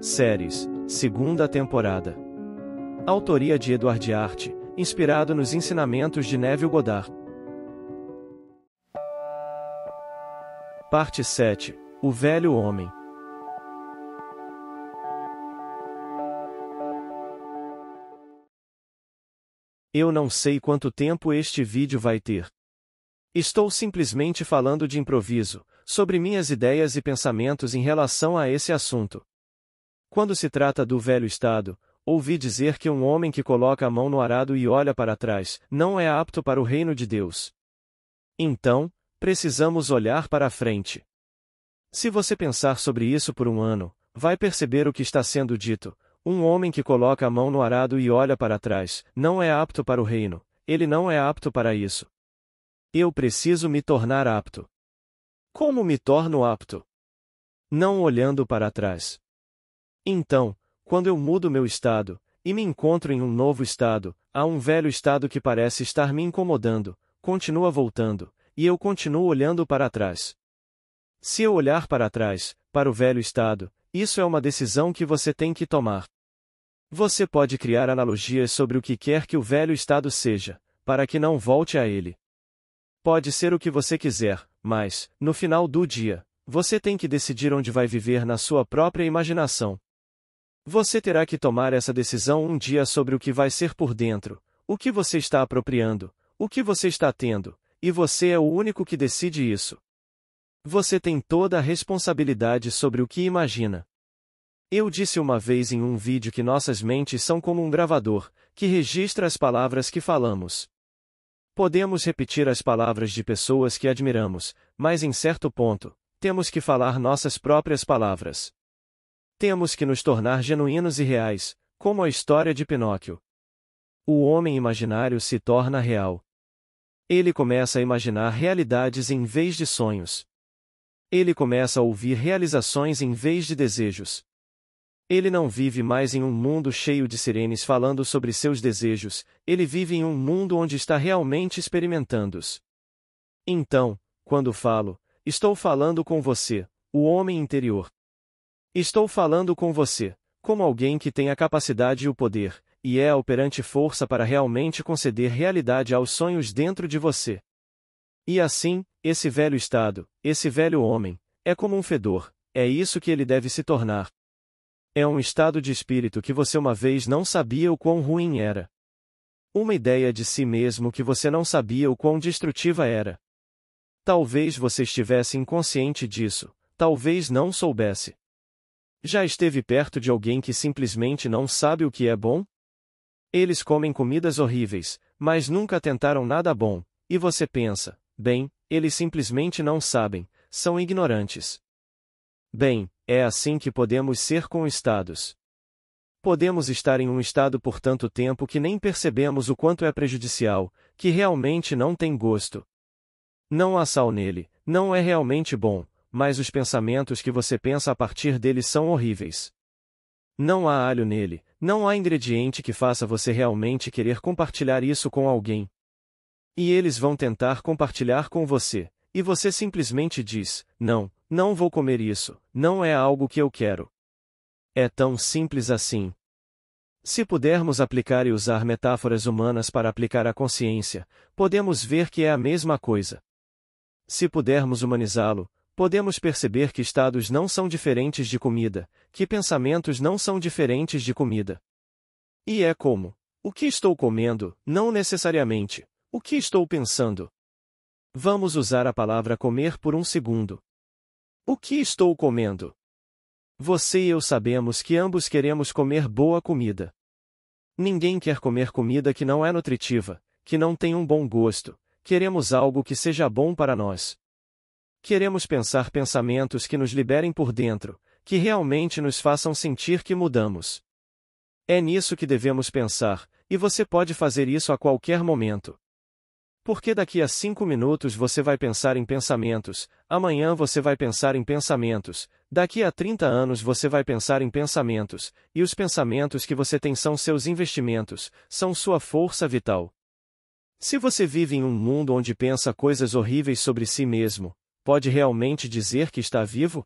Séries, segunda temporada. Autoria de Eduard Arte, inspirado nos ensinamentos de Neville Goddard. Parte 7 O Velho Homem Eu não sei quanto tempo este vídeo vai ter. Estou simplesmente falando de improviso, sobre minhas ideias e pensamentos em relação a esse assunto. Quando se trata do velho Estado, ouvi dizer que um homem que coloca a mão no arado e olha para trás não é apto para o reino de Deus. Então, precisamos olhar para a frente. Se você pensar sobre isso por um ano, vai perceber o que está sendo dito. Um homem que coloca a mão no arado e olha para trás não é apto para o reino, ele não é apto para isso. Eu preciso me tornar apto. Como me torno apto? Não olhando para trás. Então, quando eu mudo meu estado, e me encontro em um novo estado, há um velho estado que parece estar me incomodando, continua voltando, e eu continuo olhando para trás. Se eu olhar para trás, para o velho estado, isso é uma decisão que você tem que tomar. Você pode criar analogias sobre o que quer que o velho estado seja, para que não volte a ele. Pode ser o que você quiser, mas, no final do dia, você tem que decidir onde vai viver na sua própria imaginação. Você terá que tomar essa decisão um dia sobre o que vai ser por dentro, o que você está apropriando, o que você está tendo, e você é o único que decide isso. Você tem toda a responsabilidade sobre o que imagina. Eu disse uma vez em um vídeo que nossas mentes são como um gravador, que registra as palavras que falamos. Podemos repetir as palavras de pessoas que admiramos, mas em certo ponto, temos que falar nossas próprias palavras. Temos que nos tornar genuínos e reais, como a história de Pinóquio. O homem imaginário se torna real. Ele começa a imaginar realidades em vez de sonhos. Ele começa a ouvir realizações em vez de desejos. Ele não vive mais em um mundo cheio de sirenes falando sobre seus desejos, ele vive em um mundo onde está realmente experimentando-os. Então, quando falo, estou falando com você, o homem interior. Estou falando com você, como alguém que tem a capacidade e o poder, e é a operante força para realmente conceder realidade aos sonhos dentro de você. E assim, esse velho estado, esse velho homem, é como um fedor, é isso que ele deve se tornar. É um estado de espírito que você uma vez não sabia o quão ruim era. Uma ideia de si mesmo que você não sabia o quão destrutiva era. Talvez você estivesse inconsciente disso, talvez não soubesse. Já esteve perto de alguém que simplesmente não sabe o que é bom? Eles comem comidas horríveis, mas nunca tentaram nada bom, e você pensa, bem, eles simplesmente não sabem, são ignorantes. Bem, é assim que podemos ser com estados. Podemos estar em um estado por tanto tempo que nem percebemos o quanto é prejudicial, que realmente não tem gosto. Não há sal nele, não é realmente bom, mas os pensamentos que você pensa a partir dele são horríveis. Não há alho nele, não há ingrediente que faça você realmente querer compartilhar isso com alguém. E eles vão tentar compartilhar com você, e você simplesmente diz: Não, não vou comer isso, não é algo que eu quero. É tão simples assim. Se pudermos aplicar e usar metáforas humanas para aplicar a consciência, podemos ver que é a mesma coisa. Se pudermos humanizá-lo, podemos perceber que estados não são diferentes de comida, que pensamentos não são diferentes de comida. E é como: o que estou comendo, não necessariamente, o que estou pensando. Vamos usar a palavra comer por um segundo. O que estou comendo? Você e eu sabemos que ambos queremos comer boa comida. Ninguém quer comer comida que não é nutritiva, que não tem um bom gosto, queremos algo que seja bom para nós. Queremos pensar pensamentos que nos liberem por dentro, que realmente nos façam sentir que mudamos. É nisso que devemos pensar, e você pode fazer isso a qualquer momento. Porque daqui a cinco minutos você vai pensar em pensamentos, amanhã você vai pensar em pensamentos, daqui a 30 anos você vai pensar em pensamentos, e os pensamentos que você tem são seus investimentos, são sua força vital. Se você vive em um mundo onde pensa coisas horríveis sobre si mesmo, pode realmente dizer que está vivo?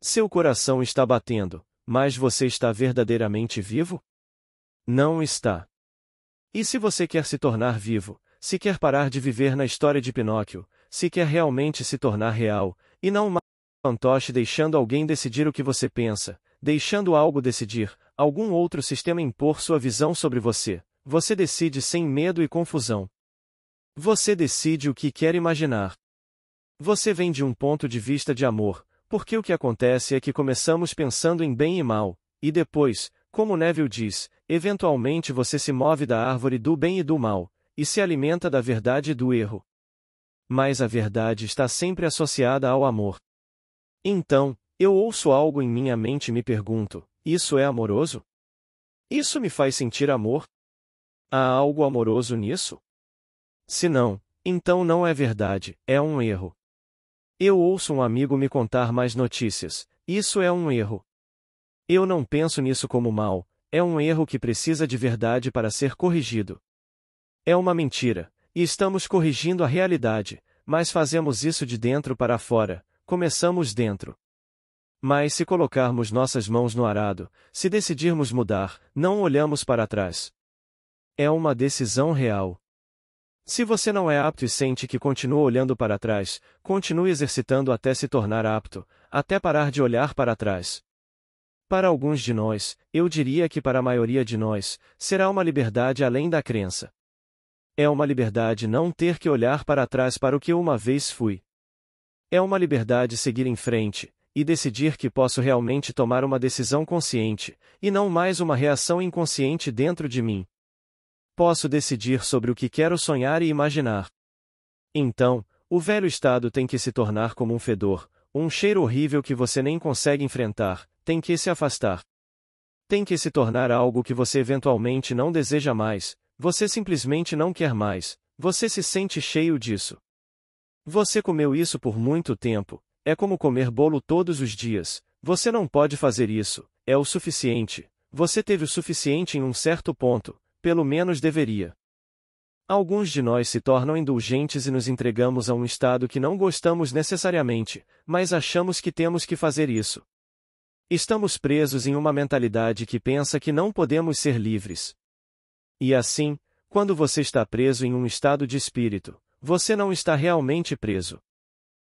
Seu coração está batendo, mas você está verdadeiramente vivo? Não está. E se você quer se tornar vivo, se quer parar de viver na história de Pinóquio, se quer realmente se tornar real, e não uma fantoche deixando alguém decidir o que você pensa, deixando algo decidir, algum outro sistema impor sua visão sobre você, você decide sem medo e confusão. Você decide o que quer imaginar. Você vem de um ponto de vista de amor, porque o que acontece é que começamos pensando em bem e mal, e depois, como Neville diz, eventualmente você se move da árvore do bem e do mal, e se alimenta da verdade e do erro. Mas a verdade está sempre associada ao amor. Então, eu ouço algo em minha mente e me pergunto: isso é amoroso? Isso me faz sentir amor? Há algo amoroso nisso? Se não, então não é verdade, é um erro. Eu ouço um amigo me contar mais notícias, isso é um erro. Eu não penso nisso como mal, é um erro que precisa de verdade para ser corrigido. É uma mentira, e estamos corrigindo a realidade, mas fazemos isso de dentro para fora, começamos dentro. Mas se colocarmos nossas mãos no arado, se decidirmos mudar, não olhamos para trás. É uma decisão real. Se você não é apto e sente que continua olhando para trás, continue exercitando até se tornar apto, até parar de olhar para trás. Para alguns de nós, eu diria que para a maioria de nós, será uma liberdade além da crença. É uma liberdade não ter que olhar para trás para o que uma vez fui. É uma liberdade seguir em frente, e decidir que posso realmente tomar uma decisão consciente, e não mais uma reação inconsciente dentro de mim. Posso decidir sobre o que quero sonhar e imaginar. Então, o velho estado tem que se tornar como um fedor, um cheiro horrível que você nem consegue enfrentar, tem que se afastar. Tem que se tornar algo que você eventualmente não deseja mais, você simplesmente não quer mais, você se sente cheio disso. Você comeu isso por muito tempo, é como comer bolo todos os dias, você não pode fazer isso, é o suficiente, você teve o suficiente em um certo ponto, pelo menos deveria. Alguns de nós se tornam indulgentes e nos entregamos a um estado que não gostamos necessariamente, mas achamos que temos que fazer isso. Estamos presos em uma mentalidade que pensa que não podemos ser livres. E assim, quando você está preso em um estado de espírito, você não está realmente preso.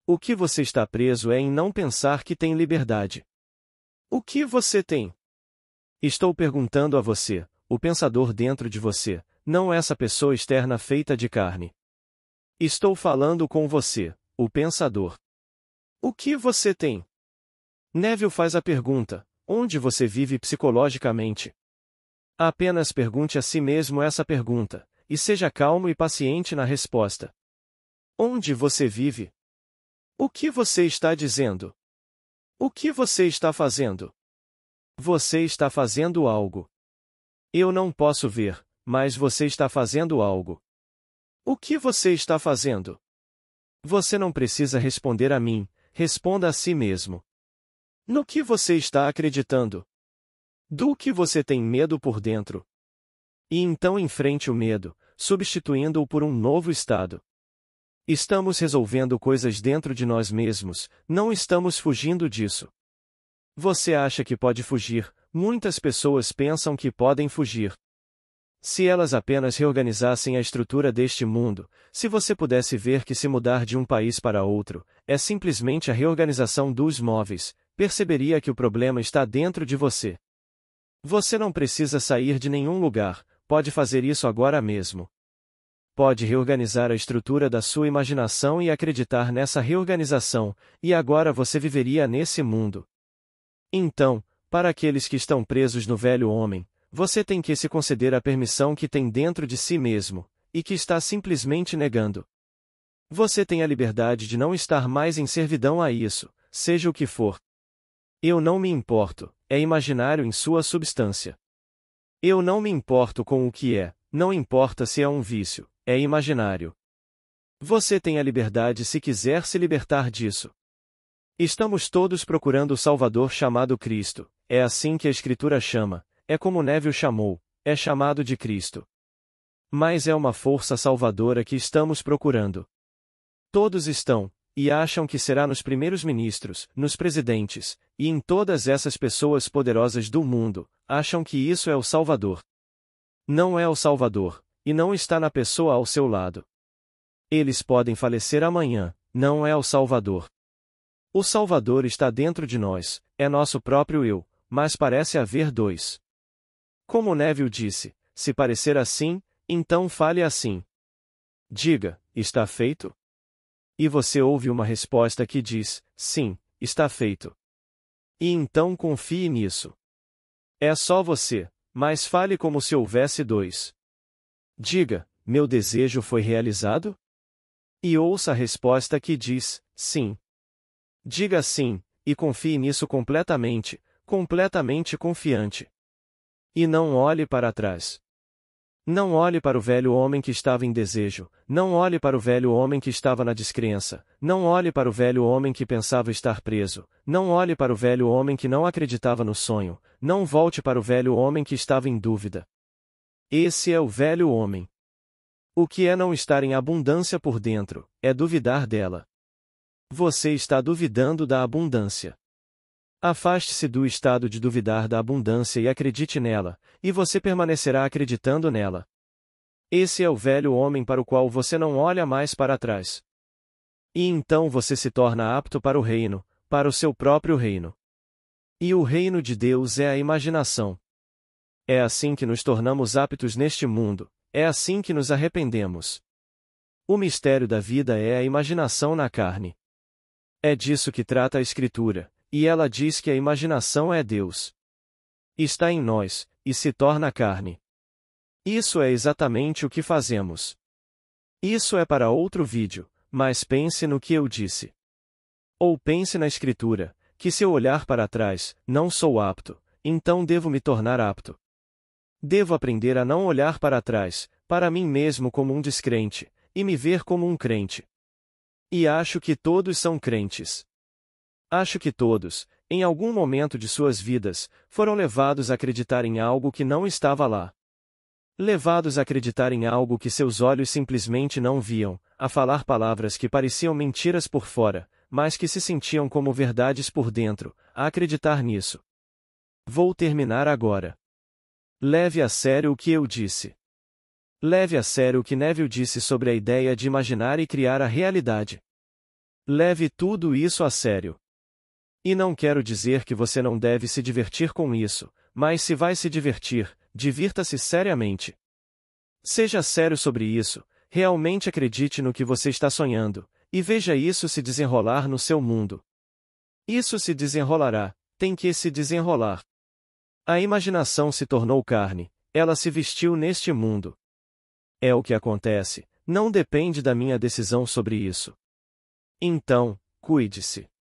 O que você está preso é em não pensar que tem liberdade. O que você tem? Estou perguntando a você, o pensador dentro de você, não essa pessoa externa feita de carne. Estou falando com você, o pensador. O que você tem? Neville faz a pergunta: onde você vive psicologicamente? Apenas pergunte a si mesmo essa pergunta, e seja calmo e paciente na resposta. Onde você vive? O que você está dizendo? O que você está fazendo? Você está fazendo algo. Eu não posso ver, mas você está fazendo algo. O que você está fazendo? Você não precisa responder a mim, responda a si mesmo. No que você está acreditando? Do que você tem medo por dentro? E então enfrente o medo, substituindo-o por um novo estado. Estamos resolvendo coisas dentro de nós mesmos, não estamos fugindo disso. Você acha que pode fugir, Muitas pessoas pensam que podem fugir. Se elas apenas reorganizassem a estrutura deste mundo, se você pudesse ver que se mudar de um país para outro, é simplesmente a reorganização dos móveis, perceberia que o problema está dentro de você. Você não precisa sair de nenhum lugar, pode fazer isso agora mesmo. Pode reorganizar a estrutura da sua imaginação e acreditar nessa reorganização, e agora você viveria nesse mundo. Então, para aqueles que estão presos no velho homem, você tem que se conceder a permissão que tem dentro de si mesmo, e que está simplesmente negando. Você tem a liberdade de não estar mais em servidão a isso, seja o que for. Eu não me importo, é imaginário em sua substância. Eu não me importo com o que é, não importa se é um vício, é imaginário. Você tem a liberdade se quiser se libertar disso. Estamos todos procurando o Salvador chamado Cristo, é assim que a Escritura chama, é como neve o chamou, é chamado de Cristo. Mas é uma força salvadora que estamos procurando. Todos estão, e acham que será nos primeiros ministros, nos presidentes, e em todas essas pessoas poderosas do mundo, acham que isso é o Salvador. Não é o Salvador, e não está na pessoa ao seu lado. Eles podem falecer amanhã, não é o Salvador. O Salvador está dentro de nós, é nosso próprio eu mas parece haver dois. Como Neville disse, se parecer assim, então fale assim. Diga, está feito? E você ouve uma resposta que diz, sim, está feito. E então confie nisso. É só você, mas fale como se houvesse dois. Diga, meu desejo foi realizado? E ouça a resposta que diz, sim. Diga sim, e confie nisso completamente, completamente confiante. E não olhe para trás. Não olhe para o velho homem que estava em desejo, não olhe para o velho homem que estava na descrença, não olhe para o velho homem que pensava estar preso, não olhe para o velho homem que não acreditava no sonho, não volte para o velho homem que estava em dúvida. Esse é o velho homem. O que é não estar em abundância por dentro, é duvidar dela. Você está duvidando da abundância. Afaste-se do estado de duvidar da abundância e acredite nela, e você permanecerá acreditando nela. Esse é o velho homem para o qual você não olha mais para trás. E então você se torna apto para o reino, para o seu próprio reino. E o reino de Deus é a imaginação. É assim que nos tornamos aptos neste mundo, é assim que nos arrependemos. O mistério da vida é a imaginação na carne. É disso que trata a Escritura, e ela diz que a imaginação é Deus. Está em nós, e se torna carne. Isso é exatamente o que fazemos. Isso é para outro vídeo, mas pense no que eu disse. Ou pense na Escritura, que se eu olhar para trás, não sou apto, então devo me tornar apto. Devo aprender a não olhar para trás, para mim mesmo como um descrente, e me ver como um crente. E acho que todos são crentes. Acho que todos, em algum momento de suas vidas, foram levados a acreditar em algo que não estava lá. Levados a acreditar em algo que seus olhos simplesmente não viam, a falar palavras que pareciam mentiras por fora, mas que se sentiam como verdades por dentro, a acreditar nisso. Vou terminar agora. Leve a sério o que eu disse. Leve a sério o que Neville disse sobre a ideia de imaginar e criar a realidade. Leve tudo isso a sério. E não quero dizer que você não deve se divertir com isso, mas se vai se divertir, divirta-se seriamente. Seja sério sobre isso, realmente acredite no que você está sonhando, e veja isso se desenrolar no seu mundo. Isso se desenrolará, tem que se desenrolar. A imaginação se tornou carne, ela se vestiu neste mundo. É o que acontece, não depende da minha decisão sobre isso. Então, cuide-se.